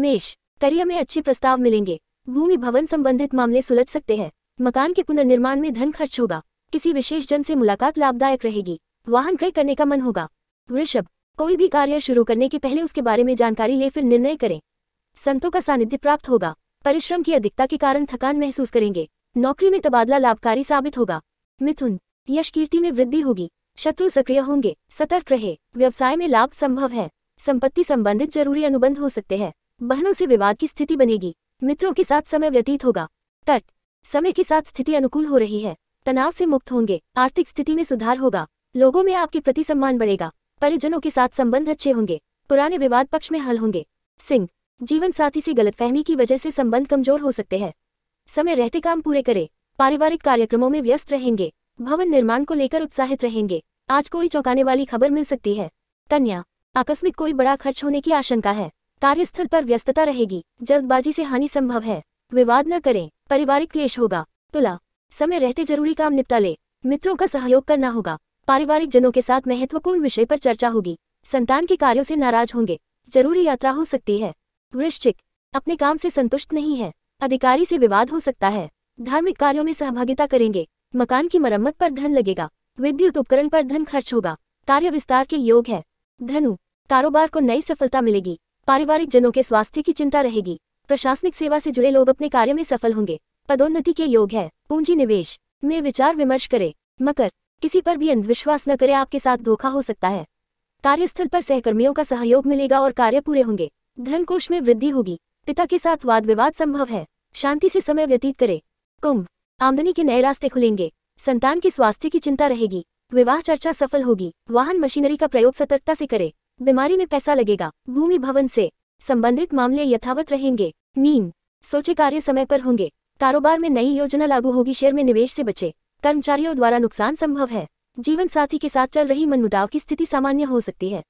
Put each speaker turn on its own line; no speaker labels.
मेष करियर में अच्छे प्रस्ताव मिलेंगे भूमि भवन संबंधित मामले सुलझ सकते हैं मकान के पुनर्निर्माण में धन खर्च होगा किसी विशेष जन से मुलाकात लाभदायक रहेगी वाहन क्रय करने का मन होगा वृषभ कोई भी कार्य शुरू करने के पहले उसके बारे में जानकारी ले फिर निर्णय करें संतों का सानिध्य प्राप्त होगा परिश्रम की अधिकता के कारण थकान महसूस करेंगे नौकरी में तबादला लाभकारी साबित होगा मिथुन यश कीर्ति में वृद्धि होगी शत्रु सक्रिय होंगे सतर्क रहे व्यवसाय में लाभ संभव है संपत्ति संबंधित जरूरी अनुबंध हो सकते हैं बहनों से विवाद की स्थिति बनेगी मित्रों के साथ समय व्यतीत होगा तट समय के साथ स्थिति अनुकूल हो रही है तनाव से मुक्त होंगे आर्थिक स्थिति में सुधार होगा लोगों में आपके प्रति सम्मान बढ़ेगा परिजनों के साथ संबंध अच्छे होंगे पुराने विवाद पक्ष में हल होंगे सिंह जीवन साथी से गलतफहमी की वजह से संबंध कमजोर हो सकते हैं समय रहते काम पूरे करें पारिवारिक कार्यक्रमों में व्यस्त रहेंगे भवन निर्माण को लेकर उत्साहित रहेंगे आज कोई चौंकाने वाली खबर मिल सकती है कन्या आकस्मिक कोई बड़ा खर्च होने की आशंका है कार्यस्थल पर व्यस्तता रहेगी जल्दबाजी से हानि संभव है विवाद न करें पारिवारिक क्लेश होगा तुला समय रहते जरूरी काम निपटा ले मित्रों का सहयोग करना होगा पारिवारिक जनों के साथ महत्वपूर्ण विषय पर चर्चा होगी संतान के कार्यों से नाराज होंगे जरूरी यात्रा हो सकती है वृश्चिक अपने काम से संतुष्ट नहीं है अधिकारी से विवाद हो सकता है धार्मिक कार्यों में सहभागिता करेंगे मकान की मरम्मत पर धन लगेगा विद्युत उपकरण पर धन खर्च होगा कार्य विस्तार के योग है धनु कारोबार को नई सफलता मिलेगी पारिवारिक जनों के स्वास्थ्य की चिंता रहेगी प्रशासनिक सेवा से जुड़े लोग अपने कार्य में सफल होंगे पदोन्नति के योग है पूंजी निवेश में विचार विमर्श करें मकर किसी पर भी अंधविश्वास न करें आपके साथ धोखा हो सकता है कार्यस्थल पर सहकर्मियों का सहयोग मिलेगा और कार्य पूरे होंगे धन कोष में वृद्धि होगी पिता के साथ वाद विवाद संभव है शांति से समय व्यतीत करें कुंभ आमदनी के नए रास्ते खुलेंगे संतान के स्वास्थ्य की चिंता रहेगी विवाह चर्चा सफल होगी वाहन मशीनरी का प्रयोग सतर्कता से करें बीमारी में पैसा लगेगा भूमि भवन से संबंधित मामले यथावत रहेंगे मीन सोचे कार्य समय पर होंगे कारोबार में नई योजना लागू होगी शेयर में निवेश से बचे कर्मचारियों द्वारा नुकसान संभव है जीवन साथी के साथ चल रही मनमुटाव की स्थिति सामान्य हो सकती है